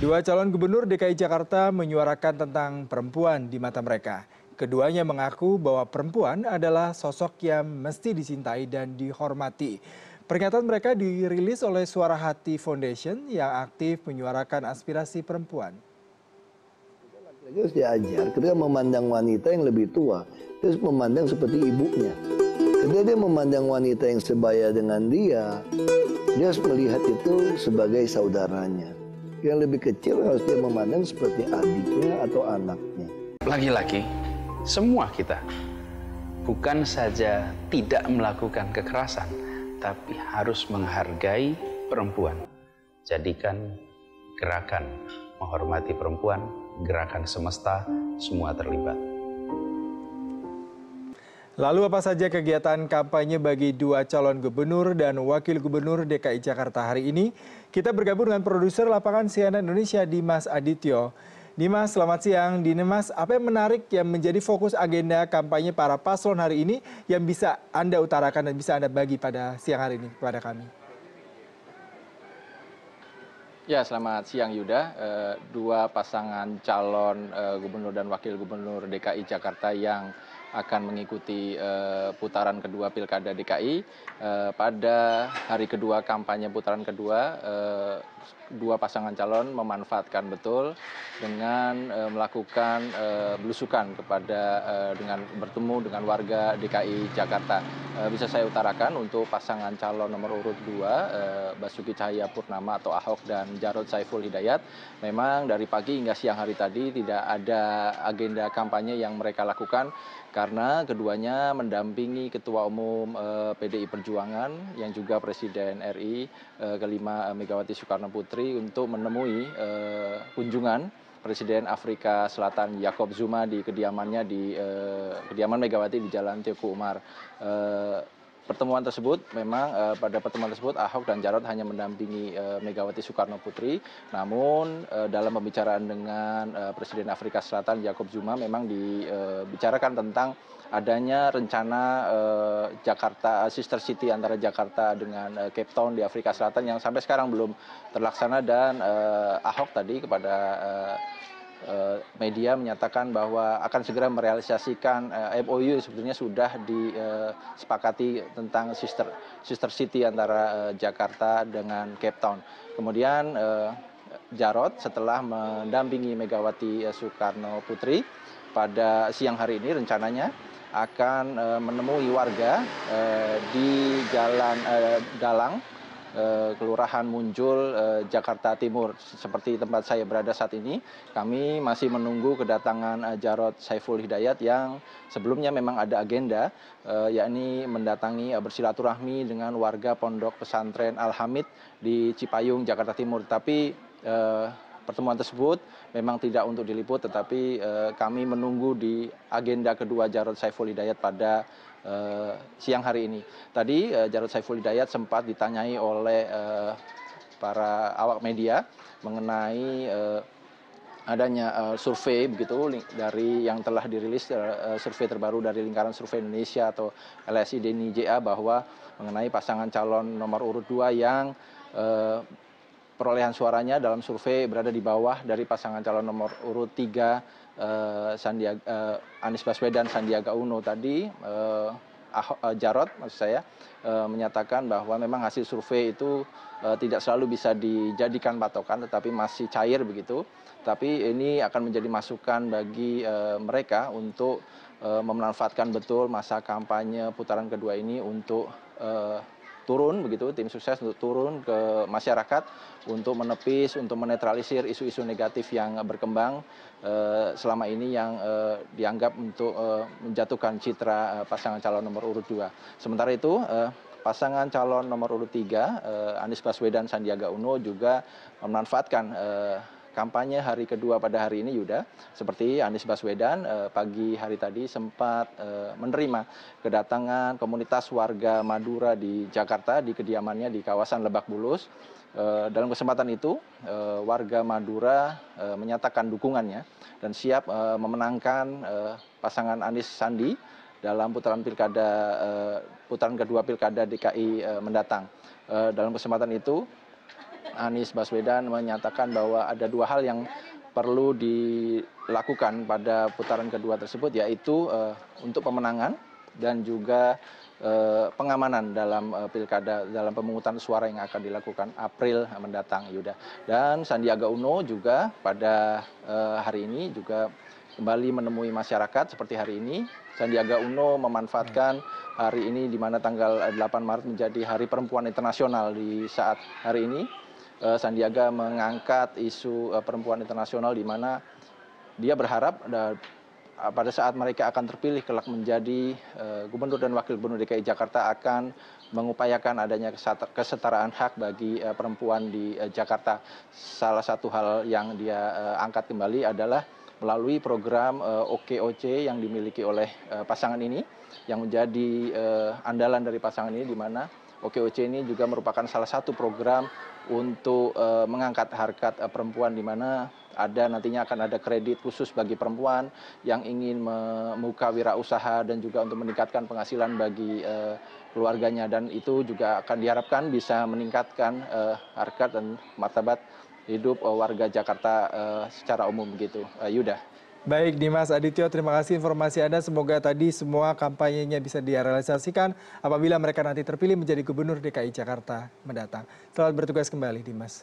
Dua calon gubernur DKI Jakarta menyuarakan tentang perempuan di mata mereka. Keduanya mengaku bahwa perempuan adalah sosok yang mesti dicintai dan dihormati. Pernyataan mereka dirilis oleh Suara Hati Foundation yang aktif menyuarakan aspirasi perempuan. Laki-laki harus diajar ketika memandang wanita yang lebih tua, terus memandang seperti ibunya. Ketika dia memandang wanita yang sebaya dengan dia, dia harus melihat itu sebagai saudaranya. Yang lebih kecil harus dia memandang seperti adiknya atau anaknya. Lagi-lagi, semua kita bukan saja tidak melakukan kekerasan, tapi harus menghargai perempuan. Jadikan gerakan menghormati perempuan, gerakan semesta, semua terlibat. Lalu apa saja kegiatan kampanye bagi dua calon gubernur dan wakil gubernur DKI Jakarta hari ini? Kita bergabung dengan produser lapangan CNN Indonesia Dimas Adityo. Dimas, selamat siang. Dimas, apa yang menarik yang menjadi fokus agenda kampanye para paslon hari ini yang bisa Anda utarakan dan bisa Anda bagi pada siang hari ini kepada kami? Ya, selamat siang Yuda. Eh, dua pasangan calon eh, gubernur dan wakil gubernur DKI Jakarta yang akan mengikuti eh, putaran kedua pilkada DKI. Eh, pada hari kedua kampanye putaran kedua, eh, dua pasangan calon memanfaatkan betul dengan melakukan belusukan kepada dengan bertemu dengan warga DKI Jakarta. Eh, bisa saya utarakan untuk pasangan calon nomor urut dua eh, Basuki Cahaya Purnama atau Ahok dan Jarod Saiful Hidayat memang dari pagi hingga siang hari tadi tidak ada agenda kampanye yang mereka lakukan karena keduanya mendampingi Ketua Umum eh, PDI Perjuangan yang juga Presiden RI kelima Megawati Soekarno Putri untuk menemui kunjungan presiden afrika selatan Jakob zuma di kediamannya di eh, kediaman megawati di jalan teku umar eh, pertemuan tersebut memang eh, pada pertemuan tersebut Ahok dan Jarot hanya mendampingi eh, Megawati Soekarno Putri. Namun eh, dalam pembicaraan dengan Presiden Afrika Selatan Jacob Zuma memang dibicarakan tentang adanya rencana Jakarta Sister City antara Jakarta dengan Cape Town di Afrika Selatan yang sampai sekarang belum terlaksana dan Ahok tadi kepada Eh, media menyatakan bahwa akan segera merealisasikan eh, MOU yang sebetulnya sudah disepakati eh, tentang sister sister city antara Jakarta dengan Cape Town. Kemudian Jarot setelah mendampingi Megawati Soekarno Putri pada siang hari ini rencananya akan menemui warga di Jalan Dalang Eh, kelurahan Muncul, eh, Jakarta Timur. Seperti tempat saya berada saat ini, kami masih menunggu kedatangan eh, Jarod Saiful Hidayat yang sebelumnya memang ada agenda, yakni mendatangi bersilaturahmi dengan warga Pondok Pesantren Al-Hamid di Cipayung, Jakarta Timur. Tapi pertemuan tersebut memang tidak untuk diliput, tetapi kami menunggu di agenda kedua Jarod Saiful Hidayat pada Eh, siang hari ini. Tadi eh, Jarod Saiful Hidayat sempat ditanyai oleh eh, para awak media mengenai adanya survei begitu dari yang telah dirilis survei terbaru dari lingkaran survei Indonesia atau LSI Deni JA bahwa mengenai pasangan calon nomor urut dua yang perolehan suaranya dalam survei berada di bawah dari pasangan calon nomor urut tiga. Eh, Sandiaga, eh, Anies Baswedan Sandiaga Uno tadi uh, Ahok, Jarot maksud saya menyatakan bahwa memang hasil survei itu tidak selalu bisa dijadikan patokan tetapi masih cair begitu. Tapi ini akan menjadi masukan bagi mereka untuk memanfaatkan betul masa kampanye putaran kedua ini untuk turun begitu tim sukses untuk turun ke masyarakat untuk menepis untuk menetralisir isu-isu negatif yang berkembang eh, selama ini yang eh, dianggap untuk eh, menjatuhkan citra pasangan calon nomor urut dua. Sementara itu pasangan calon nomor urut tiga Anies Baswedan Sandiaga Uno juga memanfaatkan kampanye hari kedua pada hari ini Yuda, seperti Anies Baswedan eh, pagi hari tadi sempat eh, menerima kedatangan komunitas warga Madura di Jakarta di kediamannya di kawasan Lebak Bulus. Eh, dalam kesempatan itu warga Madura menyatakan dukungannya dan siap memenangkan pasangan Anies Sandi dalam putaran pilkada putaran kedua pilkada DKI mendatang. dalam kesempatan itu Anies Baswedan menyatakan bahwa ada dua hal yang perlu dilakukan pada putaran kedua tersebut yaitu uh, untuk pemenangan dan juga uh, pengamanan dalam uh, pilkada dalam pemungutan suara yang akan dilakukan April mendatang Yuda. Dan Sandiaga Uno juga pada uh, hari ini juga kembali menemui masyarakat seperti hari ini. Sandiaga Uno memanfaatkan hari ini di mana tanggal 8 Maret menjadi Hari Perempuan Internasional di saat hari ini Eh, Sandiaga mengangkat isu eh, perempuan internasional di mana dia berharap eh, pada saat mereka akan terpilih kelak menjadi gubernur dan wakil gubernur DKI Jakarta akan mengupayakan adanya kesetaraan hak bagi perempuan di Jakarta. Salah satu hal yang dia angkat kembali adalah melalui program OKOC yang dimiliki oleh pasangan ini yang menjadi andalan dari pasangan ini di mana okoc ini juga merupakan salah satu program untuk eh, mengangkat harkat eh, perempuan di mana ada nantinya akan ada kredit khusus bagi perempuan yang ingin membuka wirausaha dan juga untuk meningkatkan penghasilan bagi eh, keluarganya dan itu juga akan diharapkan bisa meningkatkan harkat dan martabat hidup warga Jakarta secara umum gitu Yuda. Baik Dimas Adityo, terima kasih informasi Anda. Semoga tadi semua kampanyenya bisa direalisasikan apabila mereka nanti terpilih menjadi gubernur DKI Jakarta mendatang. Selamat bertugas kembali Dimas.